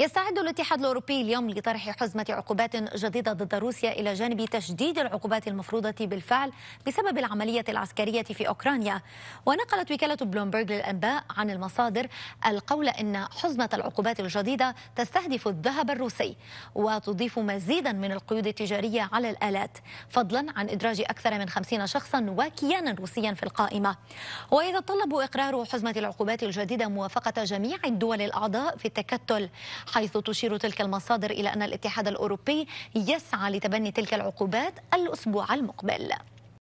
يستعد الاتحاد الأوروبي اليوم لطرح حزمة عقوبات جديدة ضد روسيا إلى جانب تشديد العقوبات المفروضة بالفعل بسبب العملية العسكرية في أوكرانيا ونقلت وكالة بلومبرج للأنباء عن المصادر القول أن حزمة العقوبات الجديدة تستهدف الذهب الروسي وتضيف مزيدا من القيود التجارية على الآلات فضلا عن إدراج أكثر من 50 شخصا وكيانا روسيا في القائمة ويتطلب إقرار حزمة العقوبات الجديدة موافقة جميع الدول الأعضاء في التكتل حيث تشير تلك المصادر إلى أن الاتحاد الأوروبي يسعى لتبني تلك العقوبات الأسبوع المقبل